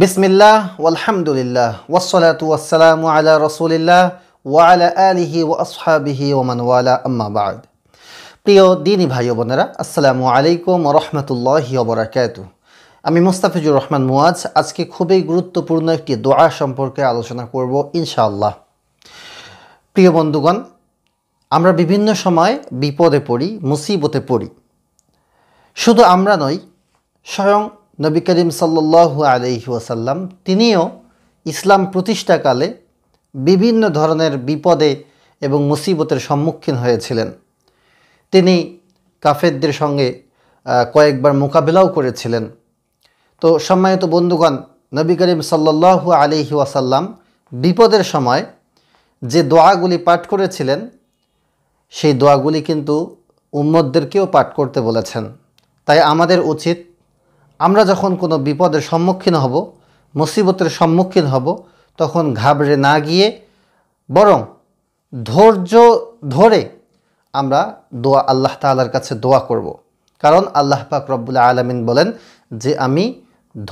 বিসমিল্লাহ আলহামদুলিল্লাহ ওয়াসলাতু ওয়াসালাম আলা রসুলিল্লাহ ওয়ালা আলিহি ওয়াসহাবিহি আসহাবিহি ওয়ালা আম্মাবাদ প্রিয় দিনী ভাই ও বোনেরা আসসালামু আলাইকুম রহমতুল্লাহি ওবরাকাত আমি মুস্তাফিজুর রহমান মুয়াজ আজকে খুবই গুরুত্বপূর্ণ একটি দোয়া সম্পর্কে আলোচনা করব ইনশাআল্লাহ প্রিয় বন্ধুগণ আমরা বিভিন্ন সময় বিপদে পড়ি মুসিবতে পড়ি শুধু আমরা নই স্বয়ং নবী করিম সাল্লু আলহি ওসাল্লাম তিনিও ইসলাম প্রতিষ্ঠাকালে বিভিন্ন ধরনের বিপদে এবং মুসিবতের সম্মুখীন হয়েছিলেন তিনি কাফেরদের সঙ্গে কয়েকবার মোকাবেলাও করেছিলেন তো সম্মানিত বন্ধুগণ নবী করিম সাল্লাল্লাহু আলিহি ওয়াসাল্লাম বিপদের সময় যে দোয়াগুলি পাঠ করেছিলেন সেই দোয়াগুলি কিন্তু উম্মদদেরকেও পাঠ করতে বলেছেন তাই আমাদের উচিত আমরা যখন কোনো বিপদের সম্মুখীন হব মুসিবতের সম্মুখীন হব তখন ঘাবড়ে না গিয়ে বরং ধৈর্য ধরে আমরা দোয়া আল্লাহ তালার কাছে দোয়া করব। কারণ আল্লাহ পাক রব্বুল আলমিন বলেন যে আমি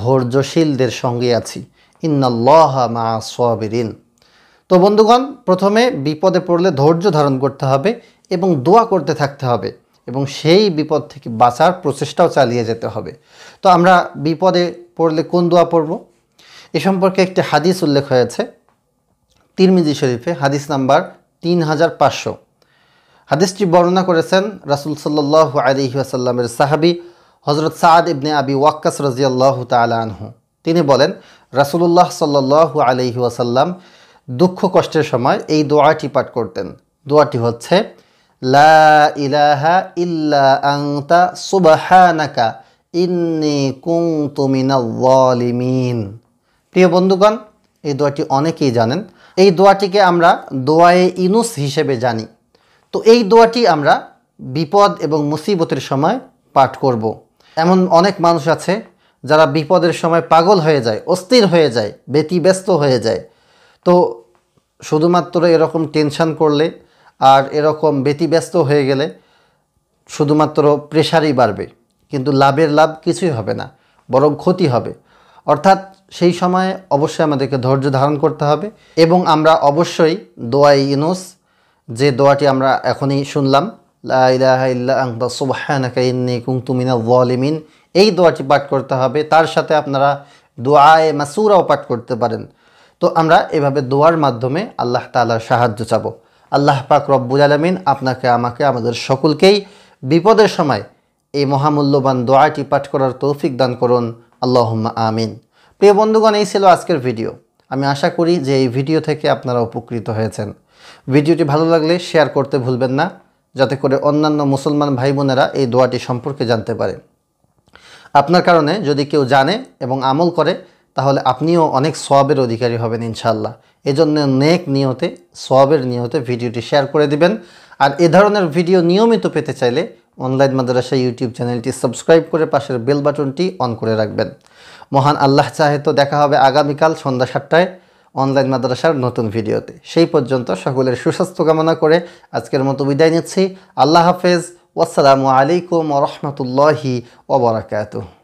ধৈর্যশীলদের সঙ্গে আছি ইন্নাল্লাহ মা সবিরিন তো বন্ধুগণ প্রথমে বিপদে পড়লে ধৈর্য ধারণ করতে হবে এবং দোয়া করতে থাকতে হবে এবং সেই বিপদ থেকে বাঁচার প্রচেষ্টাও চালিয়ে যেতে হবে তো আমরা বিপদে পড়লে কোন দোয়া পড়ব এ সম্পর্কে একটি হাদিস উল্লেখ হয়েছে তিরমিজি শরীফে হাদিস নাম্বার তিন হাজার পাঁচশো হাদিসটি বর্ণনা করেছেন রাসুল সাল্লাহ আলিহাসাল্লামের সাহাবি হজরত সাদ ইবনে আবি ওয়াক্কাস রাজিয়াল্লাহ আনহু তিনি বলেন রাসুলুল্লাহ সাল্লাহ আলিহাসাল্লাম ওয়াসাল্লাম দুঃখ কষ্টের সময় এই দোয়াটি পাঠ করতেন দোয়াটি হচ্ছে লা ইল্লা আংতা সুবাহানাকা প্রিয় বন্ধুগণ এই দোয়াটি অনেকেই জানেন এই দোয়াটিকে আমরা দোয়ায়ে ইনুস হিসেবে জানি তো এই দোয়াটি আমরা বিপদ এবং মুসিবতের সময় পাঠ করব। এমন অনেক মানুষ আছে যারা বিপদের সময় পাগল হয়ে যায় অস্থির হয়ে যায় ব্যতিব্যস্ত হয়ে যায় তো শুধুমাত্র এরকম টেনশন করলে আর এরকম ব্যতিব্যস্ত হয়ে গেলে শুধুমাত্র প্রেশারই বাড়বে কিন্তু লাভের লাভ কিছুই হবে না বরং ক্ষতি হবে অর্থাৎ সেই সময়ে অবশ্যই আমাদেরকে ধৈর্য ধারণ করতে হবে এবং আমরা অবশ্যই দোয়াই ইনুস যে দোয়াটি আমরা এখনই শুনলাম লাহাইমিন এই দোয়াটি পাঠ করতে হবে তার সাথে আপনারা দোয়ায় মাসুরাও পাঠ করতে পারেন তো আমরা এভাবে দোয়ার মাধ্যমে আল্লাহ তালার সাহায্য চাবো আল্লাহ পাক রব্বুল আলমিন আপনাকে আমাকে আমাদের সকলকেই বিপদের সময় এই মহামূল্যবান দোয়াটি পাঠ করার তৌফিক দান করুন আল্লাহ আমিন প্রিয় বন্ধুগণ এই ছিল আজকের ভিডিও আমি আশা করি যে এই ভিডিও থেকে আপনারা উপকৃত হয়েছেন ভিডিওটি ভালো লাগলে শেয়ার করতে ভুলবেন না যাতে করে অন্যান্য মুসলমান ভাই বোনেরা এই দোয়াটি সম্পর্কে জানতে পারে আপনার কারণে যদি কেউ জানে এবং আমল করে তাহলে আপনিও অনেক সোয়াবের অধিকারী হবেন ইনশাল্লাহ এজন্য নেক নিয়তে সোয়াবের নিয়তে ভিডিওটি শেয়ার করে দিবেন আর এ ধরনের ভিডিও নিয়মিত পেতে চাইলে অনলাইন মাদ্রাসা ইউটিউব চ্যানেলটি সাবস্ক্রাইব করে পাশের বেল বাটনটি অন করে রাখবেন মহান আল্লাহ চাহে তো দেখা হবে আগামীকাল সন্ধ্যা সাতটায় অনলাইন মাদ্রাসার নতুন ভিডিওতে সেই পর্যন্ত সকলের সুস্বাস্থ্য কামনা করে আজকের মতো বিদায় নিচ্ছি আল্লাহ হাফেজ ওয়াসালামু আলাইকুম রহমতুল্লাহি ওবরাকাতুহ